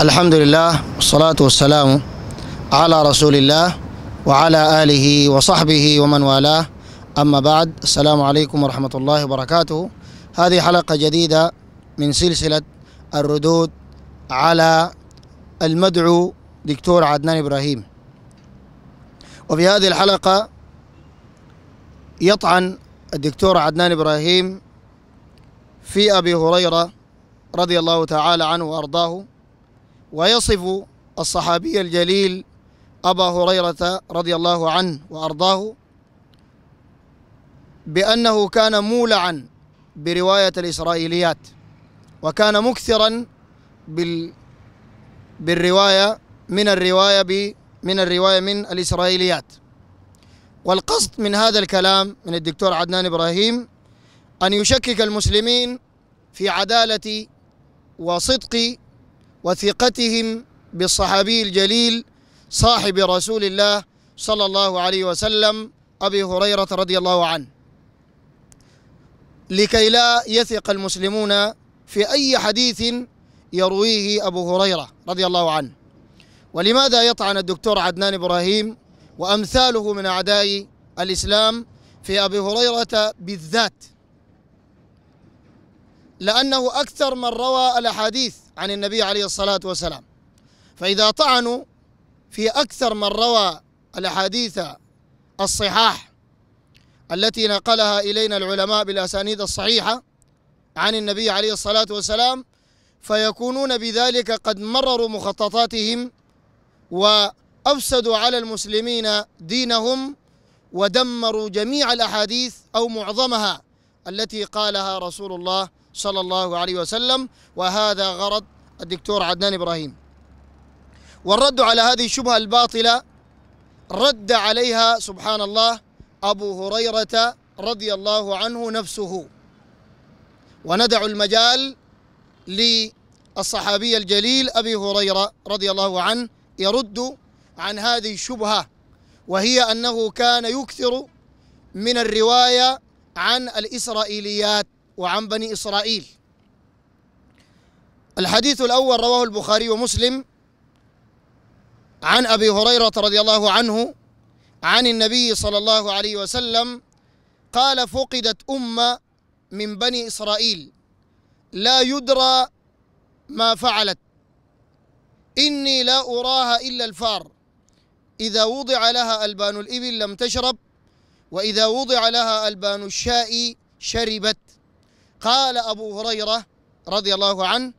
الحمد لله والصلاة والسلام على رسول الله وعلى آله وصحبه ومن والاه أما بعد السلام عليكم ورحمة الله وبركاته هذه حلقة جديدة من سلسلة الردود على المدعو دكتور عدنان إبراهيم وفي هذه الحلقة يطعن الدكتور عدنان إبراهيم في أبي هريرة رضي الله تعالى عنه وأرضاه ويصف الصحابي الجليل أبا هريرة رضي الله عنه وأرضاه بأنه كان مولعا برواية الإسرائيليات وكان مكثرا بال بالرواية من الرواية ب من الرواية من الإسرائيليات والقصد من هذا الكلام من الدكتور عدنان إبراهيم أن يشكك المسلمين في عدالة وصدق وثقتهم بالصحابي الجليل صاحب رسول الله صلى الله عليه وسلم أبي هريرة رضي الله عنه لكي لا يثق المسلمون في أي حديث يرويه أبو هريرة رضي الله عنه ولماذا يطعن الدكتور عدنان إبراهيم وأمثاله من أعداء الإسلام في أبي هريرة بالذات لأنه أكثر من روى الأحاديث عن النبي عليه الصلاة والسلام فإذا طعنوا في أكثر من روى الأحاديث الصحاح التي نقلها إلينا العلماء بالأسانيد الصحيحة عن النبي عليه الصلاة والسلام فيكونون بذلك قد مرروا مخططاتهم وأفسدوا على المسلمين دينهم ودمروا جميع الأحاديث أو معظمها التي قالها رسول الله صلى الله عليه وسلم وهذا غرض الدكتور عدنان إبراهيم والرد على هذه الشبهة الباطلة رد عليها سبحان الله أبو هريرة رضي الله عنه نفسه وندع المجال للصحابي الجليل أبي هريرة رضي الله عنه يرد عن هذه الشبهة وهي أنه كان يكثر من الرواية عن الإسرائيليات وعن بني إسرائيل الحديث الأول رواه البخاري ومسلم عن أبي هريرة رضي الله عنه عن النبي صلى الله عليه وسلم قال فقدت أمة من بني إسرائيل لا يدرى ما فعلت إني لا أراها إلا الفار إذا وضع لها ألبان الإبل لم تشرب وإذا وضع لها ألبان الشاء شربت قال أبو هريرة رضي الله عنه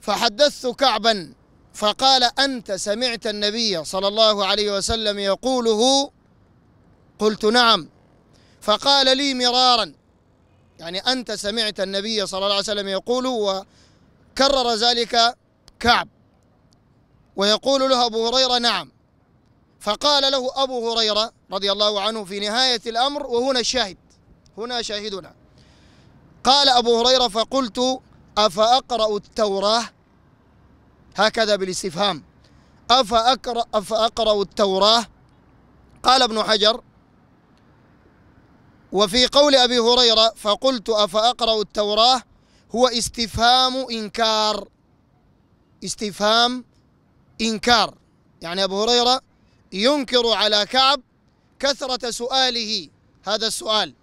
فحدثت كعبا فقال أنت سمعت النبي صلى الله عليه وسلم يقوله قلت نعم فقال لي مرارا يعني أنت سمعت النبي صلى الله عليه وسلم يقول وكرر ذلك كعب ويقول له أبو هريرة نعم فقال له أبو هريرة رضي الله عنه في نهاية الأمر وهنا الشاهد هنا شاهدنا قال أبو هريرة فقلت أفأقرأ التوراة هكذا بالاستفهام أفأقرأ, أفأقرأ التوراة قال ابن حجر وفي قول أبي هريرة فقلت أفأقرأ التوراة هو استفهام إنكار استفهام إنكار يعني أبو هريرة ينكر على كعب كثرة سؤاله هذا السؤال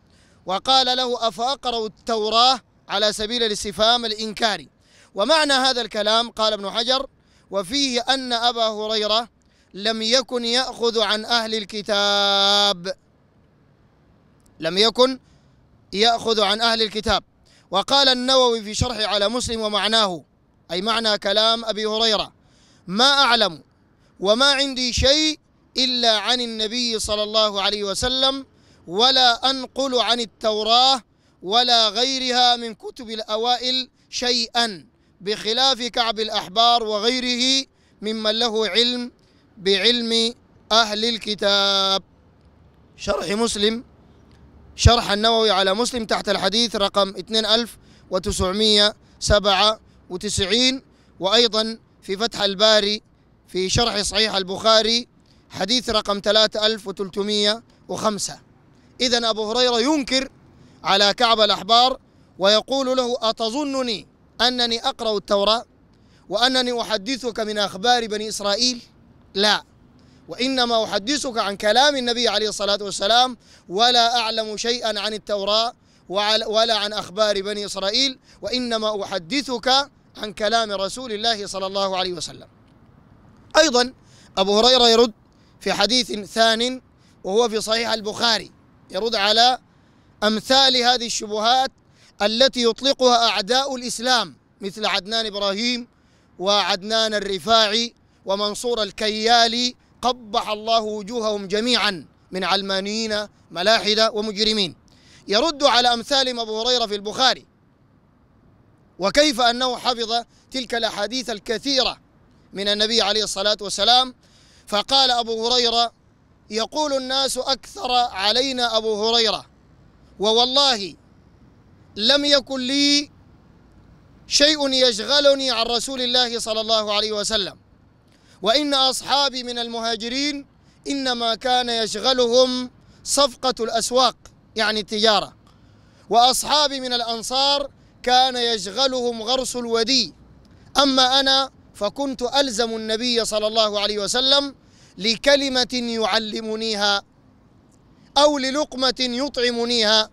وقال له أفأقرأ التوراة على سبيل الاستفهام الإنكاري ومعنى هذا الكلام قال ابن حجر وفيه أن أبا هريرة لم يكن يأخذ عن أهل الكتاب لم يكن يأخذ عن أهل الكتاب وقال النووي في شرح على مسلم ومعناه أي معنى كلام أبي هريرة ما أعلم وما عندي شيء إلا عن النبي صلى الله عليه وسلم ولا أنقل عن التوراة ولا غيرها من كتب الأوائل شيئا بخلاف كعب الأحبار وغيره ممن له علم بعلم أهل الكتاب شرح مسلم شرح النووي على مسلم تحت الحديث رقم 2997 وأيضا في فتح الباري في شرح صحيح البخاري حديث رقم 3305 إذا أبو هريرة ينكر على كعب الأحبار ويقول له أتظنني أنني أقرأ التوراة وأنني أحدثك من أخبار بني إسرائيل لا وإنما أحدثك عن كلام النبي عليه الصلاة والسلام ولا أعلم شيئا عن التوراة ولا عن أخبار بني إسرائيل وإنما أحدثك عن كلام رسول الله صلى الله عليه وسلم أيضا أبو هريرة يرد في حديث ثان وهو في صحيح البخاري يرد على أمثال هذه الشبهات التي يطلقها أعداء الإسلام مثل عدنان إبراهيم وعدنان الرفاعي ومنصور الكيالي قبح الله وجوههم جميعا من علمانيين ملاحدة ومجرمين يرد على أمثالهم أبو هريرة في البخاري وكيف أنه حفظ تلك الأحاديث الكثيرة من النبي عليه الصلاة والسلام فقال أبو هريرة يقول الناس أكثر علينا أبو هريرة ووالله لم يكن لي شيء يشغلني عن رسول الله صلى الله عليه وسلم وإن أصحابي من المهاجرين إنما كان يشغلهم صفقة الأسواق يعني التجارة وأصحابي من الأنصار كان يشغلهم غرس الودي أما أنا فكنت ألزم النبي صلى الله عليه وسلم لكلمة يعلمنيها أو للقمة يطعمنيها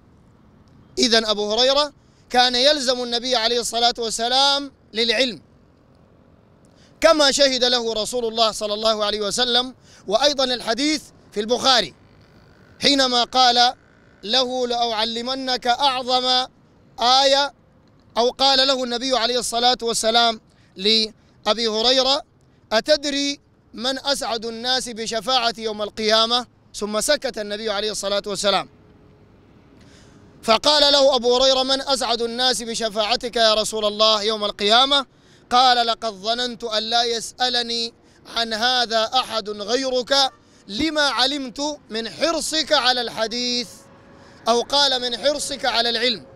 إذا أبو هريرة كان يلزم النبي عليه الصلاة والسلام للعلم كما شهد له رسول الله صلى الله عليه وسلم وأيضا الحديث في البخاري حينما قال له لأعلمنك أعظم آية أو قال له النبي عليه الصلاة والسلام لأبي هريرة أتدري من أسعد الناس بشفاعة يوم القيامة ثم سكت النبي عليه الصلاة والسلام فقال له أبو هريرة من أسعد الناس بشفاعتك يا رسول الله يوم القيامة قال لقد ظننت أن لا يسألني عن هذا أحد غيرك لما علمت من حرصك على الحديث أو قال من حرصك على العلم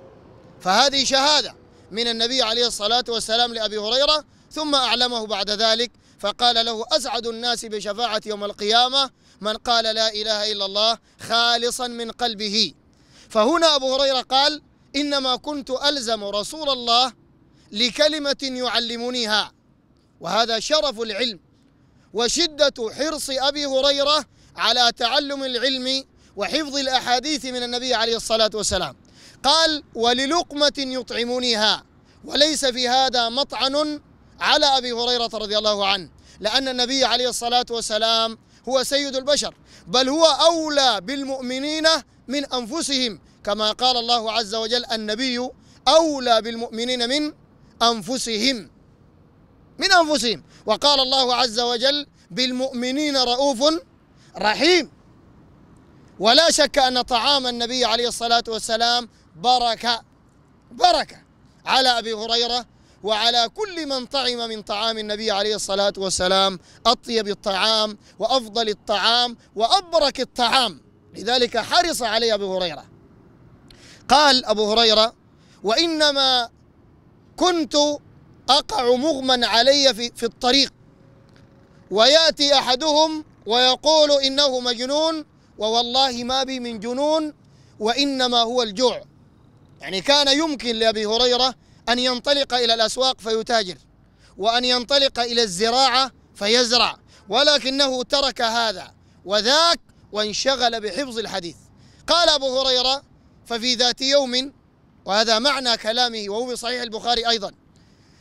فهذه شهادة من النبي عليه الصلاة والسلام لأبي هريرة ثم أعلمه بعد ذلك فقال له أسعد الناس بشفاعة يوم القيامة من قال لا إله إلا الله خالصا من قلبه فهنا أبو هريرة قال إنما كنت ألزم رسول الله لكلمة يعلمنيها وهذا شرف العلم وشدة حرص أبي هريرة على تعلم العلم وحفظ الأحاديث من النبي عليه الصلاة والسلام قال وللقمة يطعمنيها وليس في هذا مطعن على أبي هريرة رضي الله عنه لأن النبي عليه الصلاة والسلام هو سيد البشر بل هو أولى بالمؤمنين من أنفسهم كما قال الله عز وجل النبي أولى بالمؤمنين من أنفسهم من أنفسهم وقال الله عز وجل بالمؤمنين رؤوف رحيم ولا شك أن طعام النبي عليه الصلاة والسلام بركة بركة على أبي هريرة وعلى كل من طعم من طعام النبي عليه الصلاة والسلام أطيب الطعام وأفضل الطعام وأبرك الطعام لذلك حرص عليه أبو هريرة قال أبو هريرة وإنما كنت أقع مغمى علي في, في الطريق ويأتي أحدهم ويقول إنه مجنون ووالله ما بي من جنون وإنما هو الجوع يعني كان يمكن لأبي هريرة أن ينطلق إلى الأسواق فيتاجر وأن ينطلق إلى الزراعة فيزرع ولكنه ترك هذا وذاك وانشغل بحفظ الحديث قال أبو هريرة ففي ذات يوم وهذا معنى كلامه وهو في صحيح البخاري أيضا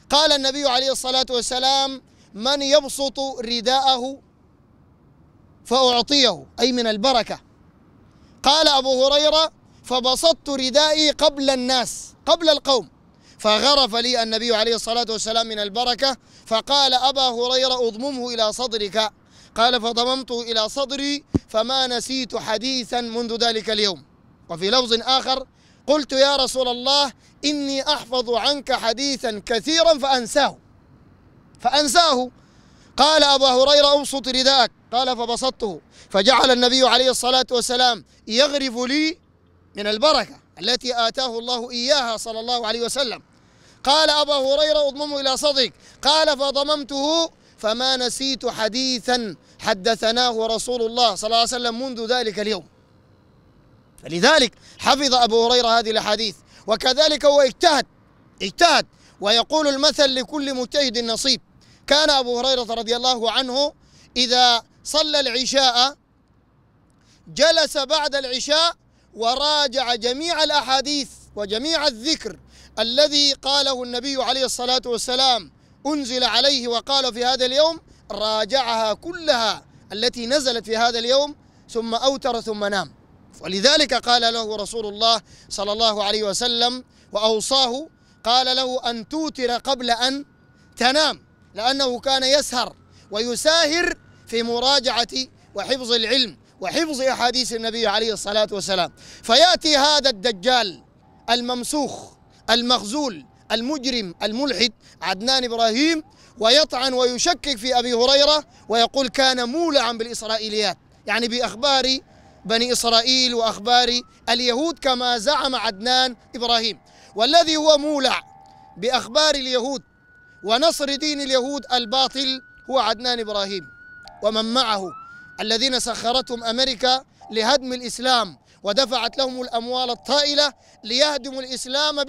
قال النبي عليه الصلاة والسلام من يبسط رداءه فأعطيه أي من البركة قال أبو هريرة فبسطت ردائي قبل الناس قبل القوم فغرف لي النبي عليه الصلاة والسلام من البركة فقال أبا هريرة أضممه إلى صدرك قال فضممته إلى صدري فما نسيت حديثا منذ ذلك اليوم وفي لفظ آخر قلت يا رسول الله إني أحفظ عنك حديثا كثيرا فأنساه فأنساه قال أبا هريرة أبسط رداءك قال فبسطته فجعل النبي عليه الصلاة والسلام يغرف لي من البركة التي آتاه الله إياها صلى الله عليه وسلم قال أبا هريرة اضممه إلى صدرك قال فضممته فما نسيت حديثا حدثناه رسول الله صلى الله عليه وسلم منذ ذلك اليوم فلذلك حفظ أبو هريرة هذه الأحاديث وكذلك هو اجتهد اجتهد ويقول المثل لكل مجتهد نصيب كان أبو هريرة رضي الله عنه إذا صلى العشاء جلس بعد العشاء وراجع جميع الأحاديث وجميع الذكر الذي قاله النبي عليه الصلاة والسلام أنزل عليه وقال في هذا اليوم راجعها كلها التي نزلت في هذا اليوم ثم أوتر ثم نام ولذلك قال له رسول الله صلى الله عليه وسلم وأوصاه قال له أن توتر قبل أن تنام لأنه كان يسهر ويساهر في مراجعة وحفظ العلم وحفظ أحاديث النبي عليه الصلاة والسلام فيأتي هذا الدجال الممسوخ المخزول المجرم الملحد عدنان إبراهيم ويطعن ويشكك في أبي هريرة ويقول كان مولعا بالإسرائيليات يعني بأخبار بني إسرائيل وأخبار اليهود كما زعم عدنان إبراهيم والذي هو مولع بأخبار اليهود ونصر دين اليهود الباطل هو عدنان إبراهيم ومن معه الذين سخرتهم أمريكا لهدم الإسلام ودفعت لهم الأموال الطائلة ليهدموا الإسلام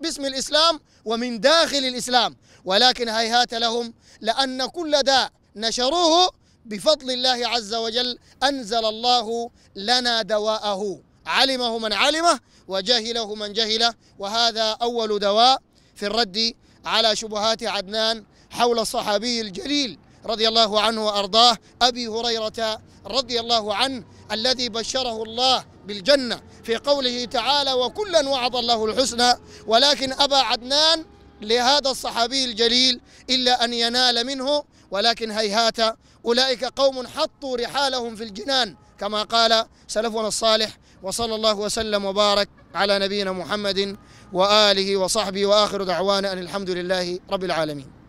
باسم الإسلام ومن داخل الإسلام ولكن هيهات لهم لأن كل داء نشروه بفضل الله عز وجل أنزل الله لنا دواءه علمه من علمه وجهله من جهله وهذا أول دواء في الرد على شبهات عدنان حول الصحابي الجليل رضي الله عنه وارضاه ابي هريره رضي الله عنه الذي بشره الله بالجنة في قوله تعالى وكلا وعد الله الحسنى ولكن أبا عدنان لهذا الصحابي الجليل إلا أن ينال منه ولكن هيهات أولئك قوم حطوا رحالهم في الجنان كما قال سلفنا الصالح وصلى الله وسلم وبارك على نبينا محمد وآله وصحبه وآخر دعوانا أن الحمد لله رب العالمين